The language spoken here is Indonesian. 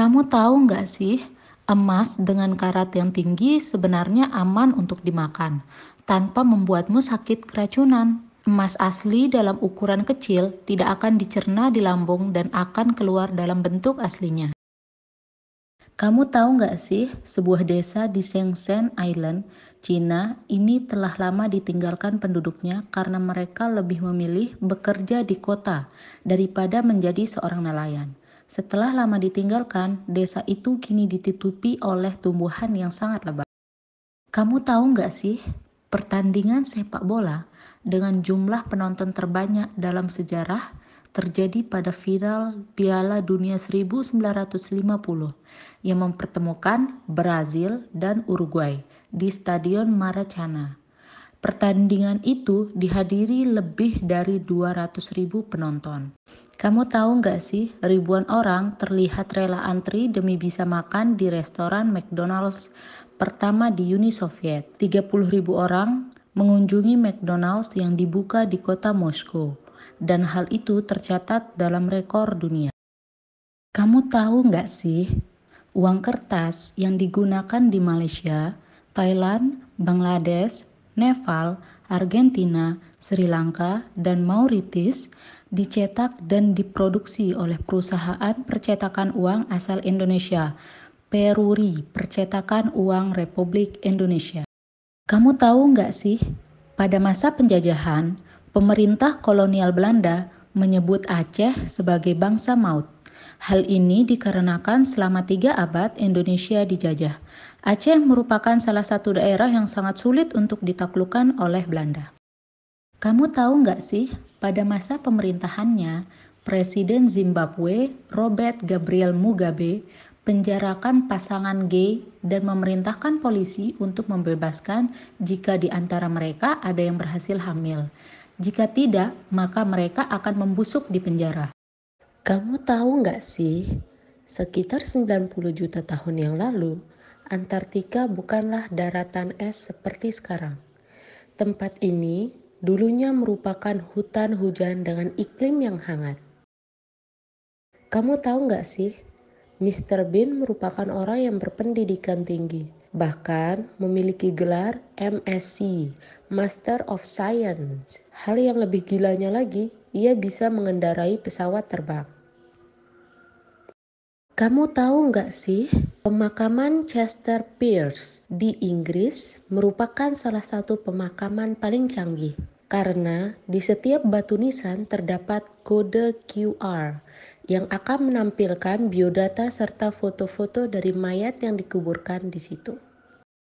Kamu tahu nggak sih, emas dengan karat yang tinggi sebenarnya aman untuk dimakan, tanpa membuatmu sakit keracunan. Emas asli dalam ukuran kecil tidak akan dicerna di lambung dan akan keluar dalam bentuk aslinya. Kamu tahu nggak sih, sebuah desa di Shenzhen Island, Cina, ini telah lama ditinggalkan penduduknya karena mereka lebih memilih bekerja di kota daripada menjadi seorang nelayan. Setelah lama ditinggalkan, desa itu kini ditutupi oleh tumbuhan yang sangat lebat. Kamu tahu nggak sih, pertandingan sepak bola dengan jumlah penonton terbanyak dalam sejarah terjadi pada final Piala Dunia 1950 yang mempertemukan Brazil dan Uruguay di Stadion Maracana. Pertandingan itu dihadiri lebih dari 200.000 penonton. Kamu tahu nggak sih, ribuan orang terlihat rela antri demi bisa makan di restoran McDonald's pertama di Uni Soviet. 30 ribu orang mengunjungi McDonald's yang dibuka di kota Moskow, dan hal itu tercatat dalam rekor dunia. Kamu tahu nggak sih, uang kertas yang digunakan di Malaysia, Thailand, Bangladesh, Nepal, Argentina, Sri Lanka, dan Mauritius dicetak dan diproduksi oleh perusahaan percetakan uang asal Indonesia, Peruri Percetakan Uang Republik Indonesia. Kamu tahu nggak sih, pada masa penjajahan, pemerintah kolonial Belanda menyebut Aceh sebagai bangsa maut. Hal ini dikarenakan selama tiga abad Indonesia dijajah. Aceh merupakan salah satu daerah yang sangat sulit untuk ditaklukkan oleh Belanda. Kamu tahu nggak sih, pada masa pemerintahannya, Presiden Zimbabwe Robert Gabriel Mugabe penjarakan pasangan gay dan memerintahkan polisi untuk membebaskan jika di antara mereka ada yang berhasil hamil. Jika tidak, maka mereka akan membusuk di penjara. Kamu tahu nggak sih, sekitar 90 juta tahun yang lalu, Antartika bukanlah daratan es seperti sekarang. Tempat ini dulunya merupakan hutan hujan dengan iklim yang hangat. Kamu tahu nggak sih, Mr. Bean merupakan orang yang berpendidikan tinggi, bahkan memiliki gelar MSc, Master of Science. Hal yang lebih gilanya lagi, ia bisa mengendarai pesawat terbang. Kamu tahu nggak sih, pemakaman Chester Pierce di Inggris merupakan salah satu pemakaman paling canggih karena di setiap batu nisan terdapat kode QR yang akan menampilkan biodata serta foto-foto dari mayat yang dikuburkan di situ.